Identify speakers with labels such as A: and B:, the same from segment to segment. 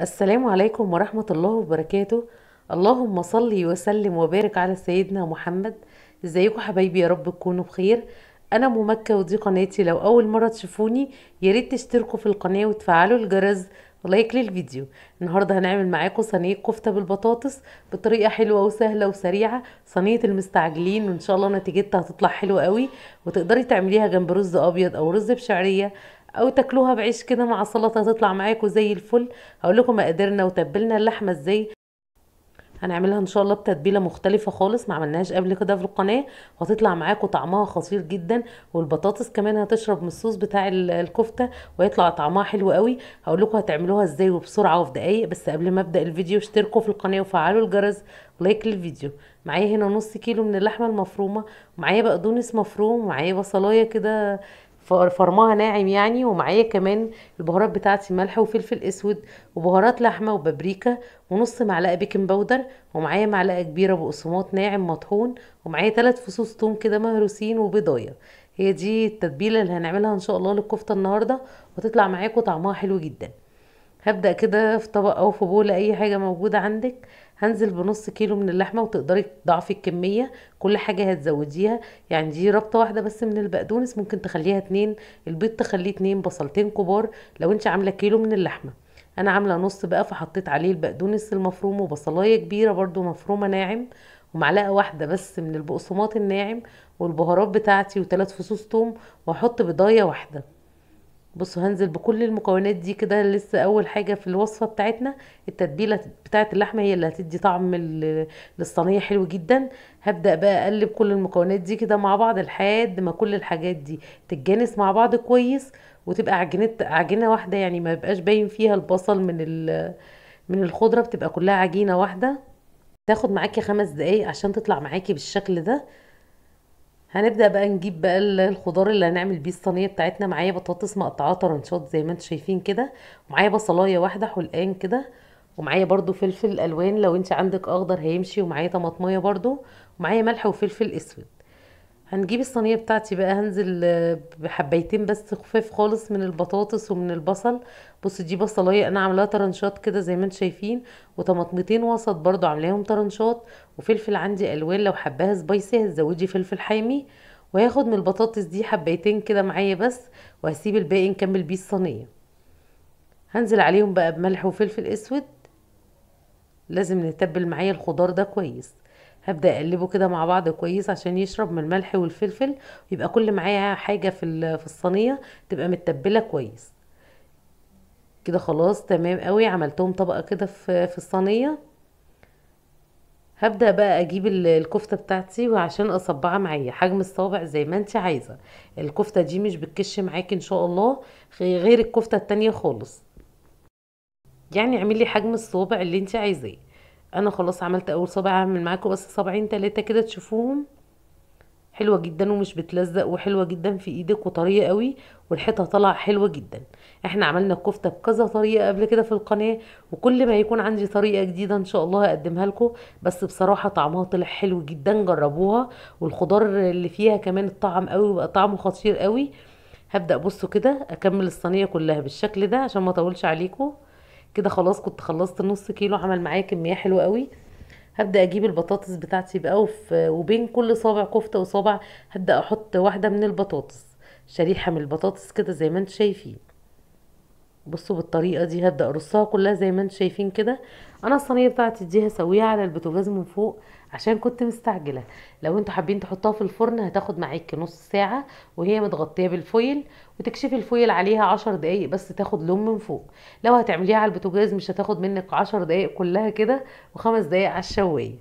A: السلام عليكم ورحمة الله وبركاته اللهم صلي وسلم وبارك على سيدنا محمد ازيكم حبايبي يا رب تكونوا بخير انا ممكة ودي قناتي لو اول مرة تشوفوني ياريت تشتركوا في القناة وتفعلوا الجرس ولايك للفيديو النهارده هنعمل معاكم صينيه كفته بالبطاطس بطريقه حلوه وسهله وسريعه صينيه المستعجلين وان شاء الله نتيجتها هتطلع حلوه قوي وتقدري تعمليها جنب رز ابيض او رز بشعريه او تاكلوها بعيش كده مع سلطه هتطلع معاكم زي الفل هقول لكم مقاديرنا وتبلنا اللحمه ازاي هنعملها ان شاء الله بتتبيله مختلفه خالص ما عملناهاش قبل كده في القناه وهتطلع معاكم طعمها خطير جدا والبطاطس كمان هتشرب من الصوص بتاع الكفته ويطلع طعمها حلو قوي هقول لكم هتعملوها ازاي وبسرعه وفي دقايق بس قبل ما ابدا الفيديو اشتركوا في القناه وفعلوا الجرس لايك للفيديو معايا هنا نص كيلو من اللحمه المفرومه معايا بقدونس مفروم معايا بصلايه كده فرماها ناعم يعني ومعايا كمان البهارات بتاعتي ملح وفلفل اسود وبهارات لحمه وبابريكا ونص معلقه بيكنج باودر ومعايا معلقه كبيره بقسماط ناعم مطحون ومعايا ثلاث فصوص توم كده مهروسين وبيضايه هي دي التتبيله اللي هنعملها ان شاء الله للكفته النهارده وتطلع معاكم طعمها حلو جدا هبدأ كده في طبق او في بولة اي حاجة موجودة عندك هنزل بنص كيلو من اللحمة وتقدري تضعفي الكمية كل حاجة هتزوديها يعني دي ربطة واحدة بس من البقدونس ممكن تخليها اتنين البيض تخليه اتنين بصلتين كبار لو انت عاملة كيلو من اللحمة انا عاملة نص بقى فحطيت عليه البقدونس المفروم وبصلاية كبيرة برده مفرومة ناعم ومعلقه واحده بس من البقسماط الناعم والبهارات بتاعتي وثلاث فصوص توم واحط بيضايه واحده بصوا هنزل بكل المكونات دي كده لسه اول حاجه في الوصفه بتاعتنا التتبيله بتاعت اللحمه هي اللي هتدي طعم للصينيه حلو جدا هبدا بقى اقلب كل المكونات دي كده مع بعض لحد ما كل الحاجات دي تتجانس مع بعض كويس وتبقى عجنة عجينه واحده يعني ما بقاش باين فيها البصل من من الخضره بتبقى كلها عجينه واحده تاخد معاكي خمس دقايق عشان تطلع معاكي بالشكل ده هنبدا بقى نجيب بقى الخضار اللي هنعمل بيه الصينيه بتاعتنا معايا بطاطس مقطعه طرنشات زي ما انتم شايفين كده ومعايا بصلايه واحده حلقان كده ومعايا برده فلفل الوان لو انت عندك اخضر هيمشي ومعايا طماطميه برده ومعايا ملح وفلفل اسود هنجيب الصينيه بتاعتي بقى هنزل آه، بحبايتين بس خفاف خالص من البطاطس ومن البصل بص دي بصلايه انا عاملاها طرنشات كده زي ما انتم شايفين وطماطمتين وسط برضو عاملاهم طرنشات وفلفل عندي الوان لو حباها سبايسي هتزودي فلفل حامي وهاخد من البطاطس دي حبايتين كده معايا بس وهسيب الباقي نكمل بيه الصينيه هنزل عليهم بقى بملح وفلفل اسود لازم نتبل معايا الخضار ده كويس هبدا اقلبه كده مع بعض كويس عشان يشرب من الملح والفلفل يبقى كل معايا حاجه في في الصينيه تبقى متبله كويس كده خلاص تمام قوي عملتهم طبقه كده في في الصينيه هبدا بقى اجيب الكفته بتاعتي وعشان اصبعها معايا حجم الصابع زي ما انت عايزه الكفته دي مش بتكش معاكي ان شاء الله غير الكفته التانية خالص يعني اعملي حجم الصابع اللي انت عايزاه انا خلاص عملت اول صبع هعمل معاكم بس صبعين تلاتة كده تشوفوهم حلوه جدا ومش بتلزق وحلوه جدا في ايدك وطريه قوي والحيطه طالعه حلوه جدا احنا عملنا الكفته بكذا طريقه قبل كده في القناه وكل ما يكون عندي طريقه جديده ان شاء الله هقدمها لكم بس بصراحه طعمها طلع حلو جدا جربوها والخضار اللي فيها كمان الطعم قوي بقى طعمه خطير قوي هبدا بصوا كده اكمل الصينيه كلها بالشكل ده عشان ما اطولش عليكم كده خلاص كنت خلصت نص كيلو عمل معايا كميه حلوه قوي هبدا اجيب البطاطس بتاعتي بقى وبين كل صابع كفته وصابع هبدا احط واحده من البطاطس شريحه من البطاطس كده زي ما انتم شايفين بصوا بالطريقه دي هبدا ارصها كلها زي ما انتم شايفين كده انا الصينيه بتاعتي دي هسويها على البوتاجاز من فوق عشان كنت مستعجله لو انتوا حابين تحطوها في الفرن هتاخد معاكي نص ساعه وهي متغطيه بالفويل وتكشفي الفويل عليها عشر دقايق بس تاخد لون من فوق لو هتعمليها على البوتاجاز مش هتاخد منك عشر دقايق كلها كده وخمس دقايق على الشوايه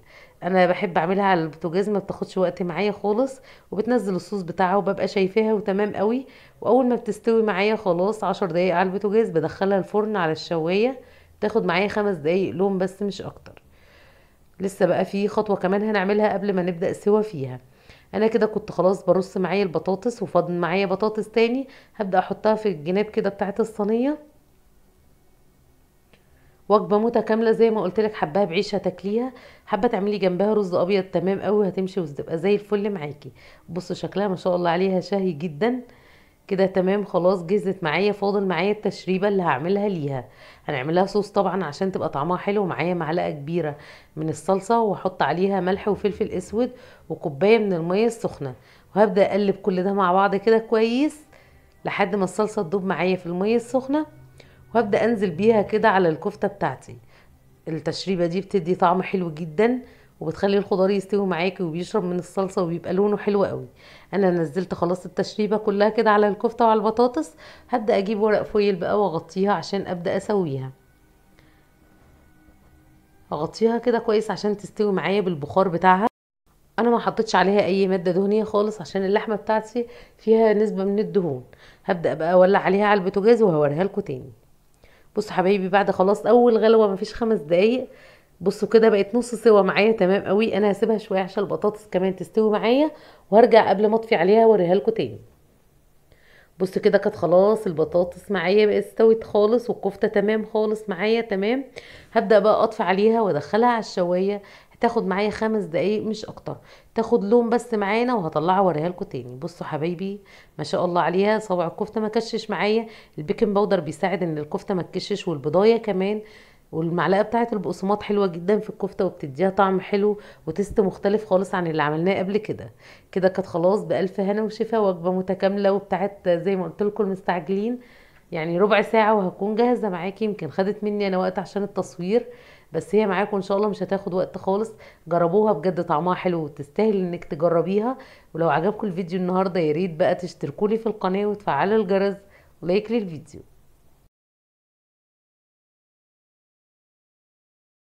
A: انا بحب اعملها على البوتاجاز ما بتاخدش وقت معايا خالص وبتنزل الصوص بتاعها وببقى شايفاها وتمام قوي واول ما بتستوي معايا خلاص عشر دقايق على البوتاجاز بدخلها الفرن على الشوايه تاخد معايا خمس دقايق لون بس مش اكتر لسه بقى في خطوه كمان هنعملها قبل ما نبدا سوا فيها انا كده كنت خلاص برص معايا البطاطس وفضل معايا بطاطس تاني هبدا احطها في الجناب كده بتاعت الصينيه وجبه متكامله زي ما قلت لك حباها بعيشه تاكليها حابه تعملي جنبها رز ابيض تمام قوي هتمشي وتبقى زي الفل معاكي بصوا شكلها ما شاء الله عليها شهي جدا كده تمام خلاص جهزت معايا فاضل معايا التشريبه اللي هعملها ليها هنعملها صوص طبعا عشان تبقى طعمها حلو معايا معلقه كبيره من الصلصه واحط عليها ملح وفلفل اسود وكوبايه من الميه السخنه وهبدا اقلب كل ده مع بعض كده كويس لحد ما الصلصه تدوب معايا في الميه السخنه وهبدا انزل بيها كده على الكفته بتاعتي التشريبه دي بتدي طعم حلو جدا وبتخلي الخضار يستوي معاكي وبيشرب من الصلصه وبيبقى لونه حلو قوي انا نزلت خلاص التشريبه كلها كده على الكفته وعلى البطاطس هبدا اجيب ورق فويل بقى واغطيها عشان ابدا اسويها اغطيها كده كويس عشان تستوي معايا بالبخار بتاعها انا ما حطيتش عليها اي ماده دهنيه خالص عشان اللحمه بتاعتي فيها نسبه من الدهون هبدا بقى اولع عليها على البوتاجاز وهوريها لكم تاني بص حبايبي بعد خلاص اول غلوه مفيش خمس دقايق بصوا كده بقت نص سوا معايا تمام قوي انا هسيبها شويه عشان البطاطس كمان تستوي معايا وهرجع قبل ما اطفي عليها اوريها لكم تاني بصوا كده كانت خلاص البطاطس معايا بقت استوت خالص والكفته تمام خالص معايا تمام هبدا بقى اطفي عليها وادخلها على الشوايه تاخد معايا خمس دقايق مش اكتر تاخد لون بس معانا وهطلعها اوريها لكم تاني بصوا حبايبي ما شاء الله عليها صوابع الكفته ما كشش معايا البيكنج باودر بيساعد ان الكفته ما تكشش والبضايه كمان والمعلقه بتاعه البقسماط حلوه جدا في الكفته وبتديها طعم حلو وتست مختلف خالص عن اللي عملناه قبل كده كده كانت خلاص بالف هنا وشفا وجبه متكامله وبتاعت زي ما قلت لكم المستعجلين يعني ربع ساعه وهكون جاهزه معاكي يمكن خدت مني انا وقت عشان التصوير بس هي معاكم ان شاء الله مش هتاخد وقت خالص جربوها بجد طعمها حلو وتستاهل انك تجربيها ولو عجبكم الفيديو النهارده يا ريت بقى تشتركوا لي في القناه وتفعلوا الجرس ولايك للفيديو